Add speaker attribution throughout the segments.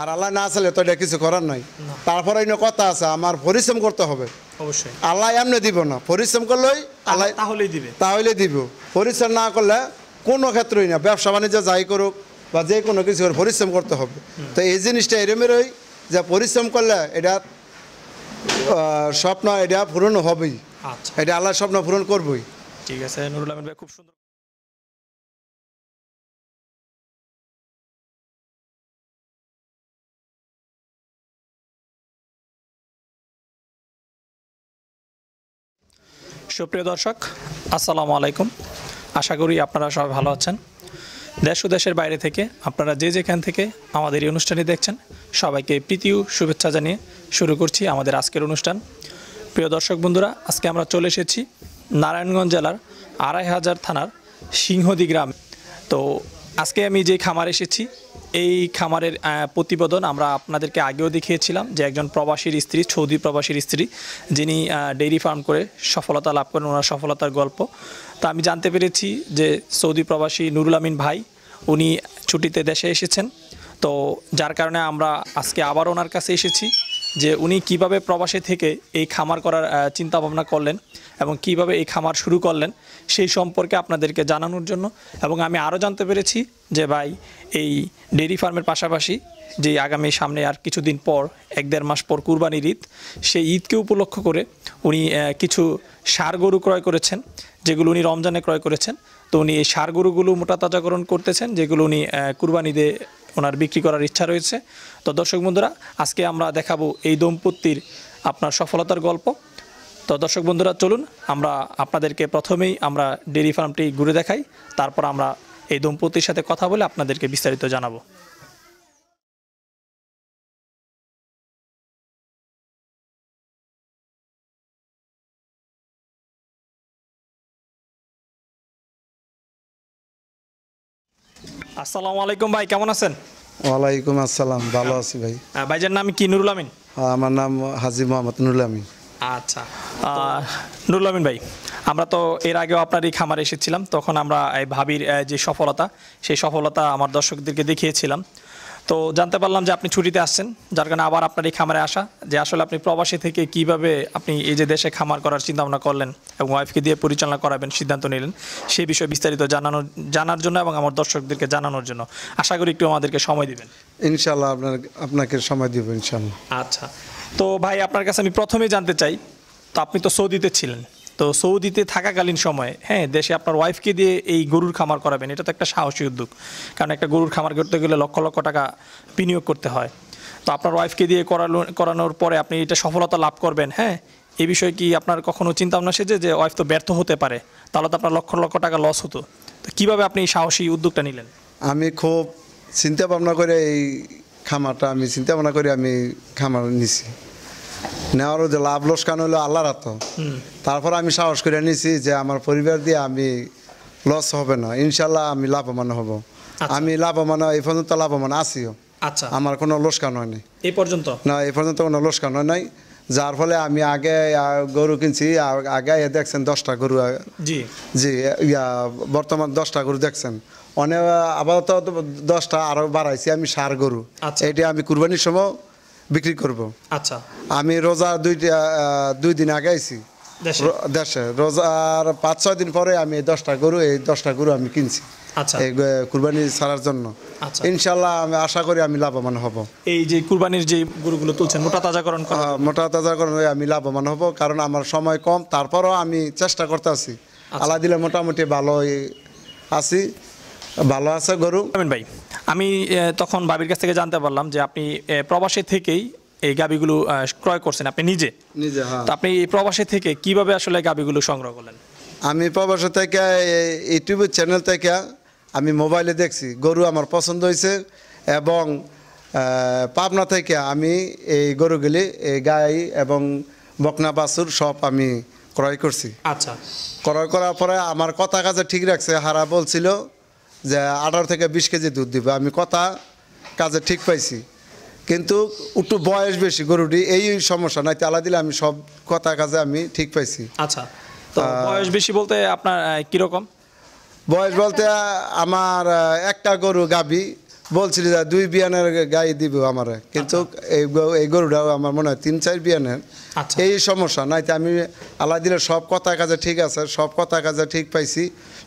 Speaker 1: আর আল্লাহ না আসলে তো এটা কিছু করার নাই কথা আছে আমার পরিশ্রম করতে হবে অবশ্যই আল্লাহ এমনি দিব না পরিশ্রম করলেই আল্লাহ দিবে তাহলে দিব পরিশ্রম না করলে কোনো ক্ষেত্রই না ব্যবসা বাণিজ্য যাই করুক বা যে কোনো কিছু পরিশ্রম করতে হবে তো এই জিনিসটা এরমেরই যে পরিশ্রম করলে এটা স্বপ্ন এটা পূরণ হবেই আচ্ছা। এটা আল্লাহ স্বপ্ন পূরণ করবই
Speaker 2: ঠিক আছে নুরুল আহমেদ খুব
Speaker 1: সুন্দর সুপ্রিয় দর্শক আসসালামু আলাইকুম
Speaker 2: আশা করি আপনারা সবাই ভালো আছেন দেশ ও দেশের বাইরে থেকে আপনারা যে যেখান থেকে আমাদের এই অনুষ্ঠানে দেখছেন সবাইকে প্রীতি শুভেচ্ছা জানিয়ে শুরু করছি আমাদের আজকের অনুষ্ঠান প্রিয় দর্শক বন্ধুরা আজকে আমরা চলে এসেছি নারায়ণগঞ্জ জেলার আড়াই হাজার থানার সিংহদি গ্রাম তো আজকে আমি যে খামার এসেছি এই খামারের প্রতিবেদন আমরা আপনাদেরকে আগেও দেখিয়েছিলাম যে একজন প্রবাসীর স্ত্রী সৌদি প্রবাসীর স্ত্রী যিনি ডেইরি ফার্ম করে সফলতা লাভ করেন ওনার সফলতার গল্প তা আমি জানতে পেরেছি যে সৌদি প্রবাসী নুরুল আমিন ভাই উনি ছুটিতে দেশে এসেছেন তো যার কারণে আমরা আজকে আবার ওনার কাছে এসেছি যে উনি কিভাবে প্রবাসে থেকে এই খামার করার চিন্তা ভাবনা করলেন এবং কিভাবে এই খামার শুরু করলেন সেই সম্পর্কে আপনাদেরকে জানানোর জন্য এবং আমি আরও জানতে পেরেছি যে ভাই এই ডেরি ফার্মের পাশাপাশি যে আগামী সামনে আর কিছুদিন পর এক দেড় মাস পর কুরবানির ঈদ সেই ঈদকে উপলক্ষ করে উনি কিছু সার গরু ক্রয় করেছেন যেগুলো উনি রমজানে ক্রয় করেছেন তো উনি এই সার গরুগুলো মোটা তাজাকরণ করতেছেন যেগুলো উনি কুরবানিতে ওনার বিক্রি করার ইচ্ছা রয়েছে তো দর্শক বন্ধুরা আজকে আমরা দেখাবো এই দম্পতির আপনার সফলতার গল্প তো দর্শক বন্ধুরা চলুন আমরা আপনাদেরকে প্রথমেই আমরা ডেরি ফার্মটি ঘুরে দেখাই তারপর আমরা এই দম্পতির সাথে কথা বলে আপনাদেরকে বিস্তারিত জানাবো
Speaker 1: আসসালামু আলাইকুম ভাই কেমন আছেন ওয়ালাইকুম আসসালাম ভালো আছি ভাই
Speaker 2: ভাইজার নাম কি নুরুল আমিন
Speaker 1: আমার নাম হাজি মোহাম্মদ নুরুল আমিন
Speaker 2: আচ্ছা নুরুল আমিন ভাই আমরা তো এর আগেও আপনার এই খামারে এসেছিলাম তখন আমরা এই ভাবির যে সফলতা সেই সফলতা আমার দর্শকদেরকে দেখিয়েছিলাম তো জানতে পারলাম যে আপনি ছুটিতে আসছেন যার কারণে আবার আপনার এই খামারে আসা যে আসলে আপনি প্রবাসী থেকে কিভাবে আপনি এই যে দেশে খামার করার চিন্তা ভাবনা করলেন এবং ওয়াইফকে দিয়ে পরিচালনা করাবেন সিদ্ধান্ত নিলেন সেই বিষয়ে বিস্তারিত জানানোর জানার জন্য এবং আমার দর্শকদেরকে জানানোর জন্য আশা করি একটু আমাদেরকে সময় দিবেন
Speaker 1: ইনশাল্লাহ আপনার আপনাকে সময় দিব ইনশাল্লাহ
Speaker 2: আচ্ছা তো ভাই আপনার কাছে আমি প্রথমে জানতে চাই তো আপনি তো সৌদিতে ছিলেন তো সৌদিতে থাকাকালীন সময়ে হ্যাঁ দেশে আপনার ওয়াইফকে দিয়ে এই গরুর খামার করাবেন এটা তো একটা সাহসী উদ্যোগ কারণ একটা গরুর খামার করতে গেলে লক্ষ লক্ষ টাকা বিনিয়োগ করতে হয় তো আপনার ওয়াইফকে দিয়ে করানো করানোর পরে আপনি এটা সফলতা লাভ করবেন হ্যাঁ এ বিষয়ে কি আপনার কখনো চিন্তা ভাবনা সেজে যে ওয়াইফ তো ব্যর্থ হতে পারে তাহলে তো আপনার লক্ষ লক্ষ টাকা লস হতো তো কীভাবে আপনি এই সাহসী উদ্যোগটা নিলেন
Speaker 1: আমি খুব চিন্তা ভাবনা করে এই খামারটা আমি চিন্তা ভাবনা করে আমি খামার নিছি নেওয়ারও যে লাভ লোসকান হলো আল্লাহর হাত তারপর আমি সাহস করে নিয়েছি যে আমার পরিবার দিয়ে আমি লস হবে না ইনশাল্লাহ আমি লাভবান হব আচ্ছা। আমি লাভবান এই পর্যন্ত লাভবান আসিও আচ্ছা আমার কোনো লোসকান হয়নি এই পর্যন্ত না এই পর্যন্ত কোনো লোসকান হয় নাই যার ফলে আমি আগে গরু কিনছি আগে দেখছেন দশটা গরু জি জি বর্তমান দশটা গরু দেখছেন অনেক আপাতত দশটা আরও বাড়াইছি আমি সার গরু আচ্ছা। এটি আমি কুরবানির সময় বিক্রি করব আচ্ছা আমি রোজা দুইটা দুই দিন আগে আইছি দেশে রোজার পাঁচ ছয় দিন পরে আমি দশটা গরু এই দশটা গরু আমি কিনছি আচ্ছা। কুরবানি ছাড়ার জন্য আচ্ছা। ইনশাল্লাহ আমি আশা করি আমি লাভবান হব এই যে কুরবানির যে গরুগুলো তুলছেন মোটা তাজাকরণ মোটা তাজাকরণ আমি লাভবান হব কারণ আমার সময় কম তারপরও আমি চেষ্টা করতে আছি আচ্ছা। আল্লাহ দিলে মোটামুটি ভালোই আছি ভালো আছে গরু ভাই
Speaker 2: আমি তখন বাবির কাছ থেকে জানতে পারলাম যে আপনি প্রবাসে থেকেই এই গাবিগুলো ক্রয় করছেন আপনি নিজে নিজে হ্যাঁ। তো আপনি এই প্রবাসে থেকে
Speaker 1: কিভাবে আসলে গাবিগুলো সংগ্রহ করলেন আমি প্রবাসে থেকে ইউটিউব চ্যানেল থেকে আমি মোবাইলে দেখছি গরু আমার পছন্দ হয়েছে এবং পাবনা থেকে আমি এই গরুগুলি এই গাই এবং বকনা বাছুর সব আমি ক্রয় করছি আচ্ছা ক্রয় করার পরে আমার কথা কাজে ঠিক রাখছে হারা বলছিল যে আঠারো থেকে বিশ কেজি দুধ দিবে আমি কথা কাজে ঠিক পাইছি কিন্তু একটু বয়স বেশি গরুটি এই সমস্যা নাই তেলা দিলে আমি সব কথা কাজে আমি ঠিক পাইছি আচ্ছা বয়স
Speaker 2: বেশি বলতে আপনার কীরকম
Speaker 1: বয়স বলতে আমার একটা গরু গাবি বলছিল যে দুই বিয়ানের গায়ে দিব আমার কিন্তু আচ্ছা। এই গরুটাও আমার মনে হয় তিন চার বিয়ানের আচ্ছা। এই সমস্যা নাই আমি আল্লাহ দিলে সব কথা কাজে ঠিক আছে সব কথা কাজে ঠিক পাইছি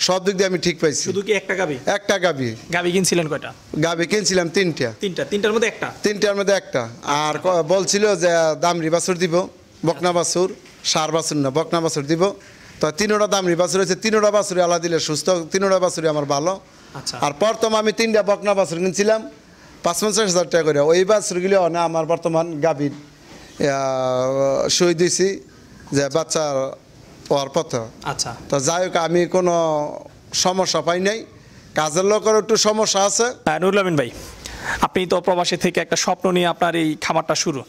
Speaker 1: সব দিক দিয়ে আমি ঠিক পাইছি শুধু কি একটা গাবি একটা গাবি গাবি কিনছিলেন কয়টা গাবি কিনছিলাম তিনটা তিনটা তিনটার মধ্যে একটা তিনটার মধ্যে একটা আর বলছিল যে দামরি বাছুর দিব বকনা বাছুর সার বাছুর না বকনা বাছুর দিব তো তিনোটা দামরি বাছুর হয়েছে তিনোটা বাছুরি আল্লাহ দিলে সুস্থ তিনোটা বাছুরি আমার ভালো আচ্ছা। আর প্রথম আমি তিনটা বকনা বাস কিনছিলাম পাঁচ পঞ্চাশ হাজার টাকা করে ওই বাছুরগুলি না আমার বর্তমান গাভীর সই দিয়েছি যে বাচ্চার হওয়ার পথ আচ্ছা তো যাই হোক আমি কোনো সমস্যা পাই নাই কাজের লোকের একটু সমস্যা আছে
Speaker 2: নুরুল আমিন ভাই আপনি তো প্রবাসী থেকে একটা স্বপ্ন নিয়ে আপনার এই খামারটা শুরু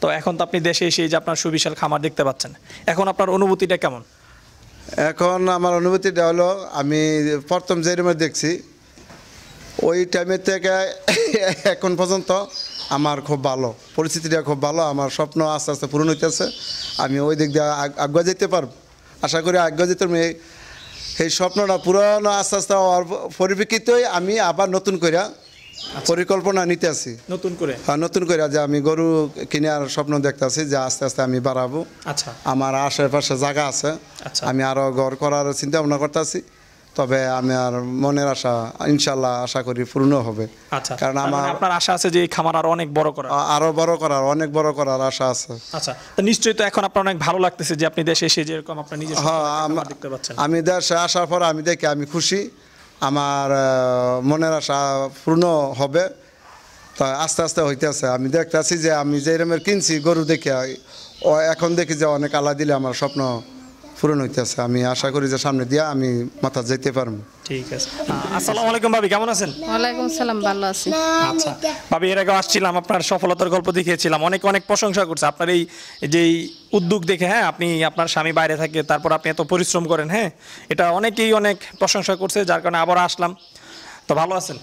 Speaker 2: তো এখন তো আপনি দেশে এসে যে আপনার সুবিশাল খামার দেখতে পাচ্ছেন এখন আপনার অনুভূতিটা কেমন
Speaker 1: এখন আমার অনুভূতি হলো আমি প্রথম যে রুমে দেখছি ওই টাইমের থেকে এখন পর্যন্ত আমার খুব ভালো পরিস্থিতিটা খুব ভালো আমার স্বপ্ন আস্তে আস্তে পূরণ হইতেছে আমি ওই দিক দিয়ে আগুয়া যেতে পারব আশা করি আগুয়া যেতে পারবো সেই স্বপ্নটা পুরনো আস্তে আস্তে হওয়ার পরিপ্রেক্ষিতই আমি আবার নতুন করিয়া আচ্ছা। পরিকল্পনা নিতে আছি নতুন করে হ্যাঁ নতুন করে যে আমি গরু আর স্বপ্ন দেখতে আছি যে আস্তে আস্তে আমি বাড়াবো আচ্ছা আমার আশেপাশে জায়গা আছে আচ্ছা। আমি আরও ঘর করার চিন্তা ভাবনা করতেছি তবে তবে আমার মনের আশা ইনশাল্লাহ আশা করি পূর্ণ হবে আচ্ছা কারণ মানে আমার আপনার আশা আছে যে এই খামার আরো অনেক বড় করা আরো বড় করার অনেক বড় করার আশা আছে
Speaker 2: আচ্ছা তো নিশ্চয়ই তো এখন আপনার অনেক ভালো লাগতেছে যে আপনি দেশে এসে যেরকম আপনার নিজে হ্যাঁ দেখতে পাচ্ছেন
Speaker 1: আমি দেশে আসার পর আমি দেখি আমি খুশি আমার মনের আশা পূর্ণ হবে তা আস্তে আস্তে হইতেছে আমি দেখতেছি যে আমি যে রকমের কিনছি গরু দেখে এখন দেখি যে অনেক আলা দিলে আমার স্বপ্ন পূরণ হইতেছে আমি আশা করি যে সামনে দিয়া আমি মাথা যেতে পারবো
Speaker 2: ঠিক আছে আসসালামু আলাইকুম ভাবি কেমন আছেন ওয়ালাইকুম সালাম ভালো আছি আচ্ছা ভাবি এর আগে আসছিলাম আপনার সফলতার গল্প দেখিয়েছিলাম অনেক অনেক প্রশংসা করছে আপনার এই যে উদ্যোগ দেখে হ্যাঁ আপনি আপনার স্বামী বাইরে থাকে তারপর আপনি এত পরিশ্রম করেন হ্যাঁ এটা অনেকেই অনেক প্রশংসা করছে যার কারণে আবার আসলাম তো ভালো আছেন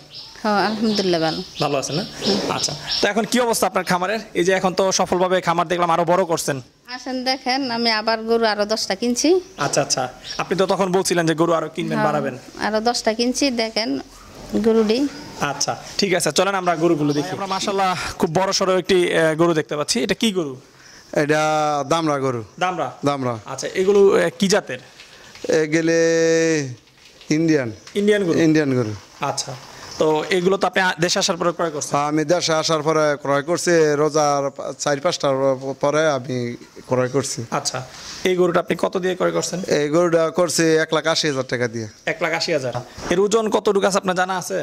Speaker 2: হ্যাঁ আলহামদুলিল্লাহ ভালো ভালো না আচ্ছা তো এখন কি অবস্থা আপনার খামারের এই যে এখন তো সফলভাবে খামার দেখলাম আরো বড় করছেন আসেন দেখেন আমি আবার গরু আরো দশটা কিনছি আচ্ছা আচ্ছা আপনি তো তখন বলছিলেন যে গরু আরো কিনবেন হ্যাঁ, বাড়াবেন আরো দশটা কিনছি দেখেন গরুটি আচ্ছা ঠিক আছে চলেন আমরা গরুগুলো দেখি আমরা মাশাল্লাহ খুব বড় সড়ো একটি গরু দেখতে পাচ্ছি এটা কি গরু এটা দামরা গরু দামরা দামরা আচ্ছা এগুলো কি জাতের
Speaker 1: গেলে ইন্ডিয়ান ইন্ডিয়ান গরু ইন্ডিয়ান গরু আচ্ছা তো এগুলো তো আপনি দেশে আসার পরে ক্রয় করছেন আমি দেশে আসার পরে ক্রয় করছি রোজার চার পাঁচটার পরে আমি ক্রয় করছি আচ্ছা এই গরুটা আপনি কত দিয়ে ক্রয় করছেন এই গরুটা করছি এক লাখ আশি হাজার টাকা দিয়ে এক লাখ আশি হাজার
Speaker 2: এর ওজন কতটুকু আছে আপনার জানা আছে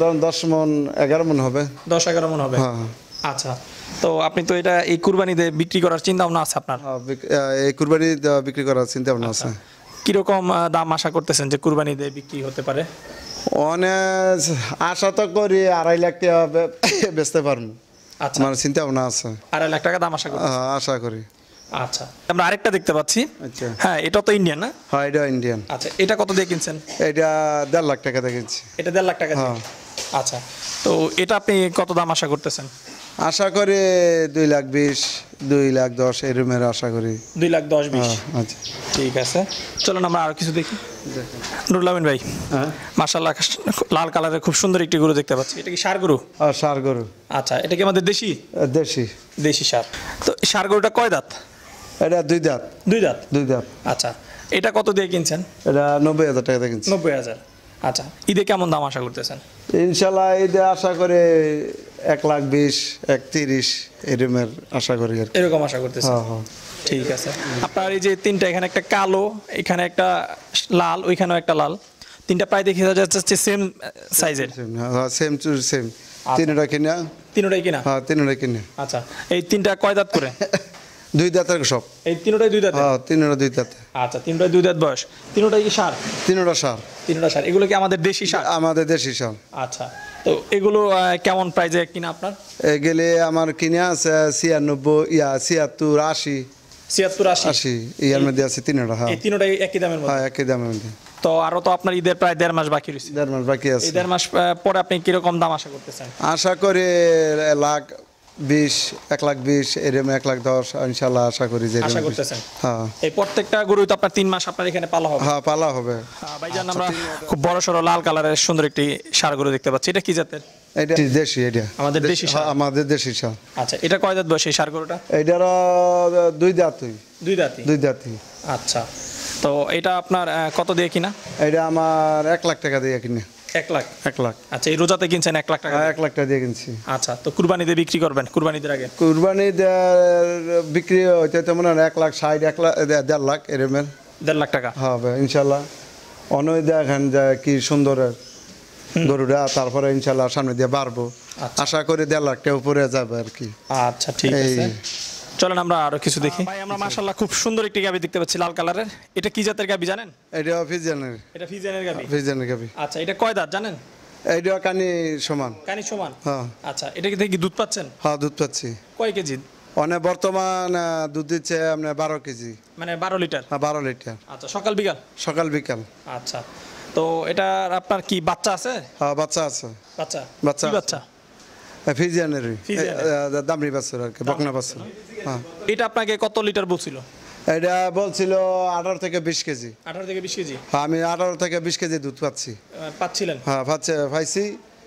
Speaker 1: ধরুন দশ মন এগারো মন হবে দশ এগারো মন হবে হ্যাঁ আচ্ছা
Speaker 2: তো আপনি তো এটা এই কুরবানিতে বিক্রি করার চিন্তা ভাবনা আছে আপনার
Speaker 1: হ্যাঁ, এই কুরবানি বিক্রি করার চিন্তা ভাবনা আচ্ছা। আছে
Speaker 2: কিরকম দাম আশা করতেছেন যে কুরবানি দিয়ে বিক্রি হতে পারে
Speaker 1: অনেক আশা তো করি আড়াই লাখ টাকা বেচতে পারবো আচ্ছা মানে চিন্তা ভাবনা আছে
Speaker 2: আড়াই লাখ টাকা দাম আশা করি আশা করি আচ্ছা আমরা আরেকটা দেখতে পাচ্ছি আচ্ছা। হ্যাঁ এটা তো ইন্ডিয়ান না হ্যাঁ এটা ইন্ডিয়ান আচ্ছা এটা কত দিয়ে কিনছেন
Speaker 1: এটা দেড় লাখ টাকা দিয়ে কিনছি
Speaker 2: এটা দেড় লাখ টাকা হ্যাঁ। আচ্ছা তো এটা আপনি কত দাম আশা করতেছেন
Speaker 1: আশা করে দুই লাখ বিশ দুই লাখ দশ এরমের আশা করি
Speaker 2: দুই লাখ দশ বিশ হ্যাঁ, আচ্ছা ঠিক আছে চলুন আমরা আরও কিছু দেখি নুরুল আমিন ভাই হ্যাঁ। মার্শাল্লাহ লাল কালারের খুব সুন্দর একটি গরু দেখতে পাচ্ছি এটা কি সার গরু সার গরু আচ্ছা এটা কি আমাদের দেশি দেশি দেশি সার তো সার গরুটা কয় দাঁত
Speaker 1: এটা দুই দাঁত দুই দাঁত দুই দাঁত
Speaker 2: আচ্ছা এটা কত দিয়ে কিনছেন
Speaker 1: এটা নব্বই হাজার টাকা দিয়ে কিনছেন
Speaker 2: নব্বই হাজার আচ্ছা ঈদে কেমন দাম আশা করতেছেন
Speaker 1: ইনশাল্লাহ ঈদে আশা করে এক লাখ বিশ এক তিরিশ এরকমের আশা করি আর
Speaker 2: এরকম আশা করতে হ্যাঁ, হ্যাঁ। ঠিক আছে আপনার এই যে তিনটা এখানে একটা কালো এখানে একটা লাল ওইখানেও একটা লাল
Speaker 1: তিনটা প্রায় দেখে যাচ্ছে সেম সাইজের হ্যাঁ সেম টু সেম তিনটা কিনা তিনটাই কিনা হ্যাঁ তিনটাই কিনা
Speaker 2: আচ্ছা এই তিনটা কয় দাঁত করে
Speaker 1: দুই দাঁতের সব
Speaker 2: এই তিনটাই দুই দাঁত হ্যাঁ তিনটা দুই দাঁত আচ্ছা তিনটাই দুই দাঁত বয়স তিনটাই কি সার তিনটা সার
Speaker 1: তিনটা সার এগুলো কি আমাদের দেশি সার আমাদের দেশি সার
Speaker 2: আচ্ছা তো এগুলো কেমন প্রাইজে কিনা আপনার
Speaker 1: গেলে আমার কিনে আছে ছিয়ানব্বই ইয়া ছিয়াত্তর আশি
Speaker 2: ছিয়াত্তর আশি আশি ইয়ার মধ্যে আছে তিনটা হ্যাঁ তিনটাই একই দামের মধ্যে
Speaker 1: হ্যাঁ একই দামের মধ্যে
Speaker 2: তো আরো তো আপনার ঈদের প্রায় দেড় মাস বাকি রয়েছে দেড় মাস বাকি আছে দেড় মাস পরে আপনি কিরকম দাম আশা করতেছেন
Speaker 1: আশা করে লাখ বিশ এক লাখ বিশ এরম এক লাখ দশ ইনশাল্লাহ আশা করি যে হ্যাঁ
Speaker 2: এই প্রত্যেকটা গরু তো আপনার তিন মাস আপনার এখানে পালা
Speaker 1: হবে হ্যাঁ পালা হবে
Speaker 2: হ্যাঁ, ভাইজান আমরা খুব বড় সড়ো লাল কালারের সুন্দর একটি সার গরু দেখতে পাচ্ছি এটা কি জাতের
Speaker 1: এটা দেশি হ্যাঁ, আমাদের দেশি আমাদের দেশি
Speaker 2: আচ্ছা, এটা কয় সার গরুটা দুই দুই আচ্ছা তো এটা আপনার কত দিয়ে কিনা এটা আমার এক লাখ টাকা দিয়ে কিনা এক লাখ এক লাখ আচ্ছা এই রোজাতে কিনছেন এক লাখ টাকা হ্যাঁ, এক লাখ টাকা দিয়ে কিনছি আচ্ছা তো কুরবানিতে বিক্রি করবেন কুরবানিতে আগে
Speaker 1: কুরবানি বিক্রি হইতে তেমন এক লাখ সাইড এক লাখ দেড় লাখ এরমের দেড় লাখ টাকা হ্যাঁ, হবে ইনশাল্লাহ অনয় দেখেন যে কি সুন্দর গরুরা তারপরে ইনশাল্লাহ সামনে দিয়ে বাড়বো আচ্ছা। আশা করি দেড় লাখ উপরে যাবে আর কি আচ্ছা ঠিক আছে
Speaker 2: চলেন আমরা আরো কিছু দেখি ভাই আমরা মাশাআল্লাহ খুব সুন্দর একটি গাবি দেখতে পাচ্ছি লাল কালারের এটা কি জাতের গাবি জানেন
Speaker 1: এটা ফিজিয়ানের
Speaker 2: এটা ফিজিয়ানের গাবি
Speaker 1: হ্যাঁ, ফিজিয়ানের গাবি
Speaker 2: আচ্ছা এটা কয় দাঁত জানেন
Speaker 1: এইটা কানি সমান কানি সমান হ্যাঁ
Speaker 2: আচ্ছা এটা কি দেখি দুধ পাচ্ছেন
Speaker 1: হ্যাঁ দুধ পাচ্ছি কয় কেজি অনে বর্তমান দুধ দিচ্ছে আপনার বারো কেজি
Speaker 2: মানে বারো লিটার হ্যাঁ বারো লিটার আচ্ছা সকাল বিকাল সকাল বিকাল আচ্ছা তো এটা আপনার কি বাচ্চা আছে
Speaker 1: হ্যাঁ বাচ্চা আছে
Speaker 2: বাচ্চা বাচ্চা বাচ্চা
Speaker 1: হ্যাঁ, ফিজিয়ানের দামড়ি বাছুর আর কি বকনা বাছুর হ্যাঁ
Speaker 2: এটা আপনাকে কত লিটার বলছিল
Speaker 1: এটা বলছিল আঠারো থেকে বিশ কেজি
Speaker 2: আঠারো থেকে বিশ কেজি
Speaker 1: হ্যাঁ, আমি আঠারো থেকে বিশ কেজি দুধ পাচ্ছি পাচ্ছিলেন হ্যাঁ পাচ্ছে পাইছি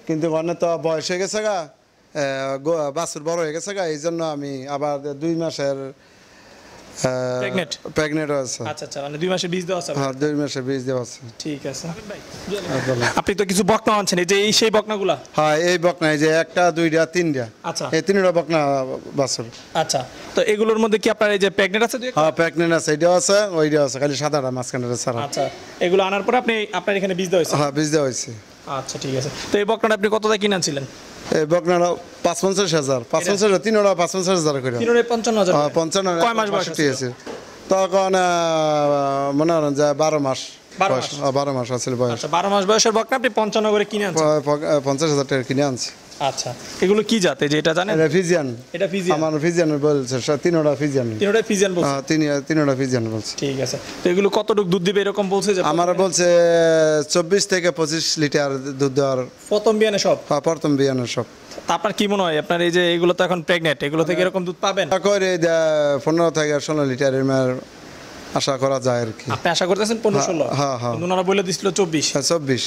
Speaker 1: কিন্তু অনেক তো বয়স হয়ে গেছে গা বাছুর বড় হয়ে গেছে গা এই জন্য আমি আবার দুই মাসের প্রেগনেট প্রেগনেট আছে আচ্ছা আচ্ছা
Speaker 2: মানে দুই মাসে বীজ দেওয়া আছে হ্যাঁ
Speaker 1: দুই মাসে বীজ দেওয়া আছে ঠিক আছে
Speaker 2: আপনি তো কিছু বকনা আনছেন এই যে এই সেই
Speaker 1: হ্যাঁ এই বকনা এই যে একটা দুইটা তিনটা আচ্ছা এই তিনটা বকনা বাছুর আচ্ছা তো এগুলোর মধ্যে কি আপনার এই যে প্রেগনেট আছে হ্যাঁ আছে এটাও আছে ওইটাও আছে খালি সাদাটা মাঝখানটা আচ্ছা এগুলো আনার পরে আপনি আপনার এখানে বীজ দেওয়া হয়েছে হ্যাঁ বীজ দেওয়া হয়েছে আচ্ছা ঠিক আছে
Speaker 2: তো এই বকনাটা আপনি কত দিয়ে কিনেছিলেন
Speaker 1: বকনারা পাঁচ পঞ্চাশ হাজার পাঁচ পঞ্চাশ তিনোটা পাঁচ পঞ্চাশ হাজার করে পঞ্চান্ন হ্যাঁ, কয় মাস বয়স আছে তখন মনে হয় যে বারো মাস বারো মাস হ্যাঁ, বারো মাস আছে বয়স আচ্ছা, বারো মাস বয়সের বকনা আপনি পঞ্চান্ন করে কিনে পঞ্চাশ হাজার টাকা কিনে আনছি আচ্ছা এগুলো কি
Speaker 2: জাতে যে এটা জানেন এটা ফিজিয়ান এটা ফিজিয়ান
Speaker 1: আমার ফিজিয়ান বলছে তিনটা ফিজিয়ান তিনটা ফিজিয়ান বলছে হ্যাঁ, তিন তিনটা ফিজিয়ান বলছে ঠিক আছে তো এগুলো কতটুক দুধ দিবে এরকম বলছে যে আমার বলছে 24 থেকে 25 লিটার দুধ দেওয়ার প্রথম বিয়ানে সব হ্যাঁ প্রথম বিয়ানে সব আপনার কি
Speaker 2: মনে হয় আপনার এই যে এগুলো তো এখন প্রেগনেন্ট এগুলো থেকে হ্যাঁ। এরকম
Speaker 1: দুধ পাবেন করে 15 থেকে 16 লিটারের আশা করা যায় আর কি আপনি আশা করতেছেন পনেরো হ্যাঁ, ষোলো হ্যাঁ হ্যাঁ
Speaker 2: ওনারা বলে দিছিল চব্বিশ হ্যাঁ, চব্বিশ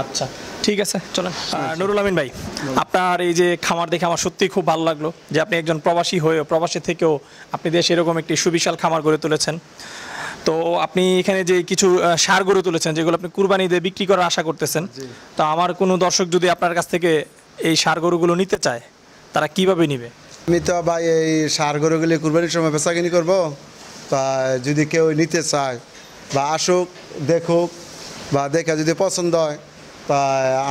Speaker 2: আচ্ছা ঠিক আছে চলেন নুরুল আমিন ভাই আপনার এই যে খামার দেখে আমার সত্যিই খুব ভালো লাগলো যে আপনি একজন প্রবাসী হয়েও প্রবাসী থেকেও আপনি দেশে এরকম একটি সুবিশাল খামার গড়ে তুলেছেন তো আপনি এখানে যে কিছু সার গড়ে তুলেছেন যেগুলো আপনি কুরবানি দিয়ে বিক্রি করার আশা করতেছেন তো আমার কোনো দর্শক যদি আপনার কাছ থেকে এই সার গরুগুলো নিতে চায় তারা কিভাবে নিবে
Speaker 1: আমি তো ভাই এই সার গরুগুলি কুরবানির সময় বেচাকিনি করবো তা যদি কেউ নিতে চায় বা আসুক দেখুক বা দেখে যদি পছন্দ হয় তা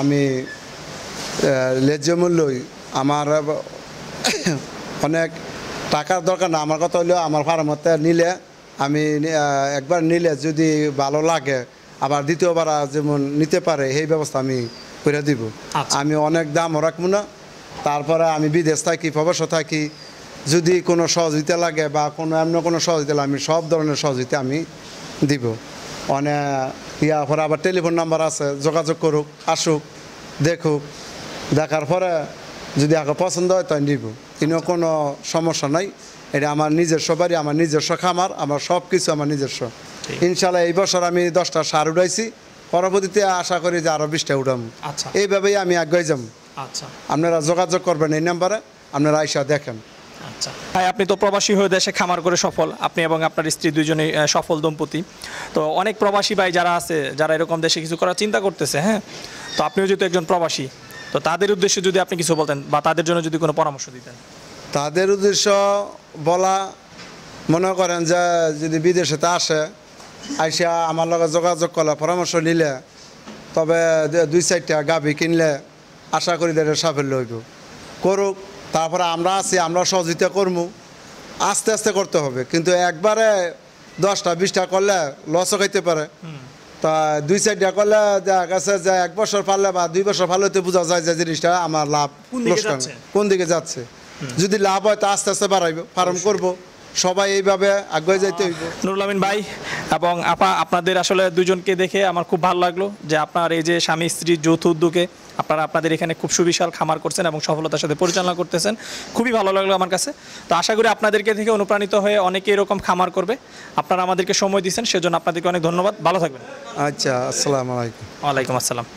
Speaker 1: আমি লেজ্য মূল্যই আমার অনেক টাকার দরকার না আমার কথা হলেও আমার ফার্মতে নিলে আমি একবার নিলে যদি ভালো লাগে আবার দ্বিতীয়বার যেমন নিতে পারে সেই ব্যবস্থা আমি করে দিব আচ্ছা। আমি অনেক দাম রাখবো না তারপরে আমি বিদেশ থাকি প্রবাস থাকি যদি কোনো সহযোগিতা লাগে বা কোনো এমন কোনো সহযোগিতা আমি সব ধরনের সহযোগিতা আমি দিব মানে ইয়া পরে আবার টেলিফোন নাম্বার আছে যোগাযোগ করুক আসুক দেখুক দেখার পরে যদি আগে পছন্দ হয় তাই নিব ইনও কোনো সমস্যা নাই এটা আমার নিজস্ব বাড়ি আমার নিজস্ব খামার আমার সব কিছু আমার নিজস্ব ইনশাল্লাহ এই বছর আমি দশটা সার উঠাইছি পরবর্তীতে আশা করি যে আরও বিশটা উঠাম আচ্ছা। এইভাবেই আমি আগে যাব আচ্ছা আপনারা যোগাযোগ করবেন এই নাম্বারে আপনারা আইসা দেখেন
Speaker 2: আচ্ছা ভাই আপনি তো প্রবাসী হয়ে দেশে খামার করে সফল আপনি এবং আপনার স্ত্রী দুজনেই সফল দম্পতি তো অনেক প্রবাসী ভাই যারা আছে যারা এরকম দেশে কিছু করার চিন্তা করতেছে হ্যাঁ তো আপনিও যেহেতু একজন প্রবাসী তো তাদের উদ্দেশ্যে যদি আপনি কিছু বলতেন বা তাদের জন্য
Speaker 1: যদি কোনো পরামর্শ দিতেন তাদের উদ্দেশ্য বলা মনে করেন যে যদি বিদেশেতে আসে আইসা আমার লগে যোগাযোগ করলে পরামর্শ নিলে তবে দুই চারটা গাভী কিনলে আশা করি তাদের সাফল্য হইব করুক তারপরে আমরা আছি আমরা সহযোগিতা করবো আস্তে আস্তে করতে হবে কিন্তু একবারে দশটা বিশটা করলে লসও খাইতে পারে তা দুই সাইডটা করলে দেখা গেছে যে এক বছর পারলে বা দুই বছর পারলে তো বোঝা যায় যে জিনিসটা আমার লাভ কোন দিকে যাচ্ছে যদি লাভ হয় তা আস্তে আস্তে বাড়াইব ফার্ম করবো সবাই এইভাবে আগ্রহ
Speaker 2: যাইতে হইব নুরুল আমিন ভাই এবং আপা আপনাদের আসলে দুজনকে দেখে আমার খুব ভালো লাগলো যে আপনার এই যে স্বামী স্ত্রী যৌথ উদ্যোগে আপনারা আপনাদের এখানে খুব সুবিশাল খামার করছেন এবং সফলতার সাথে পরিচালনা করতেছেন খুবই ভালো লাগলো আমার কাছে তো আশা করি আপনাদেরকে থেকে অনুপ্রাণিত হয়ে অনেকে এরকম খামার করবে আপনারা আমাদেরকে সময় দিচ্ছেন সেজন্য আপনাদেরকে অনেক ধন্যবাদ ভালো থাকবেন
Speaker 1: আচ্ছা আসসালামু আলাইকুম
Speaker 2: ওয়ালাইকুম আসসালাম